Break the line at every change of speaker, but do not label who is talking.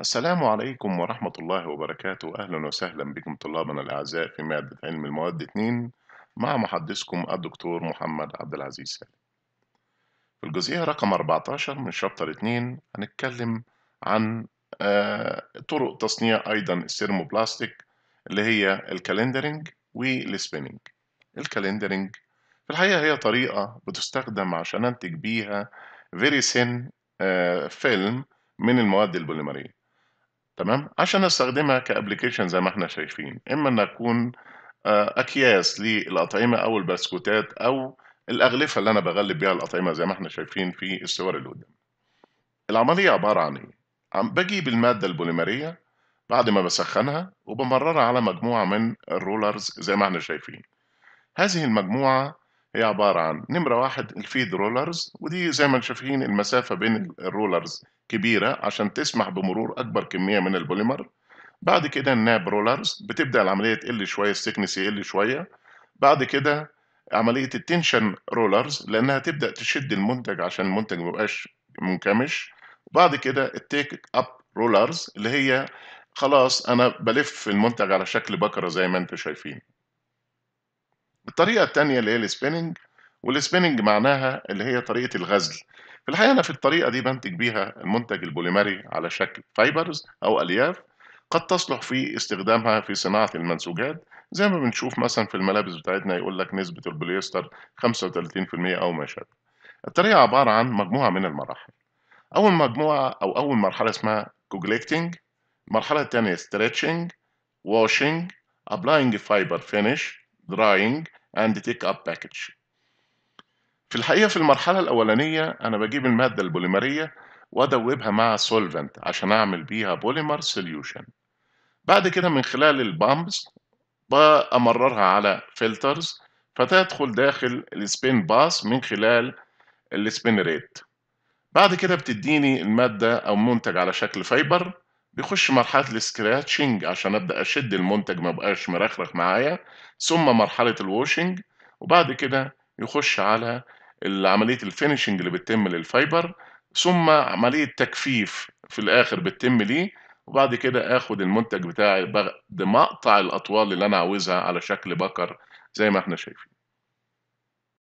السلام عليكم ورحمة الله وبركاته أهلا وسهلا بكم طلابنا الأعزاء في مادة علم المواد 2 مع محدثكم الدكتور محمد عبد العزيز سالم في الجزئية رقم 14 من شابتر 2 هنتكلم عن آه، طرق تصنيع أيضا السيرموبلاستيك اللي هي الكالندرينج والسبيننج الكالندرينج في الحقيقة هي طريقة بتستخدم عشان أنتج بيها فيري ثين آه فيلم من المواد البوليمريه تمام عشان استخدمها كابلكيشن زي ما احنا شايفين اما ان اكون آه، اكياس للاطعمه او البسكوتات او الاغلفه اللي انا بغلب بيها الاطعمه زي ما احنا شايفين في الصور اللي قدام العمليه عباره عن ايه عم بجيب الماده البوليمريه بعد ما بسخنها وبمررها على مجموعه من الرولرز زي ما احنا شايفين هذه المجموعه هي عبارة عن نمرة واحد الفيد رولرز ودي زي ما شايفين المسافة بين الرولرز كبيرة عشان تسمح بمرور أكبر كمية من البوليمر بعد كده الناب رولرز بتبدأ العملية تقل شوية السكنس يقل شوية بعد كده عملية التنشن رولرز لأنها تبدأ تشد المنتج عشان المنتج ميبقاش منكمش وبعد كده التيك أب رولرز اللي هي خلاص أنا بلف المنتج على شكل بكرة زي ما أنتم شايفين الطريقة التانية اللي هي السبيننج والسبيننج معناها اللي هي طريقة الغزل في الحقيقة أنا في الطريقة دي بنتج بيها المنتج البوليمري على شكل فايبرز أو ألياف قد تصلح في استخدامها في صناعة المنسوجات زي ما بنشوف مثلا في الملابس بتاعتنا يقول لك نسبة البوليستر 35% أو ما شابه الطريقة عبارة عن مجموعة من المراحل أول مجموعة أو أول مرحلة اسمها كوجليكتنج المرحلة الثانية ستريتشنج واشنج ابلاينج فايبر فينيش drying and take up package في الحقيقة في المرحلة الأولانية أنا بجيب المادة البوليمرية وأدوبها مع solvent عشان أعمل بيها بوليمر solution. بعد كده من خلال البامبس بأمررها على فلترز فتدخل داخل السبين باس من خلال السبين ريت بعد كده بتديني المادة أو منتج على شكل فايبر بيخش مرحله السكراتشنج عشان ابدا اشد المنتج ما بقاش مرخرخ معايا ثم مرحله الووشنج وبعد كده يخش على عمليه الفينشنج اللي بتتم للفايبر ثم عمليه تجفيف في الاخر بتتم ليه وبعد كده اخد المنتج بتاعي بمقطع الاطوال اللي انا عاوزها على شكل بكر زي ما احنا شايفين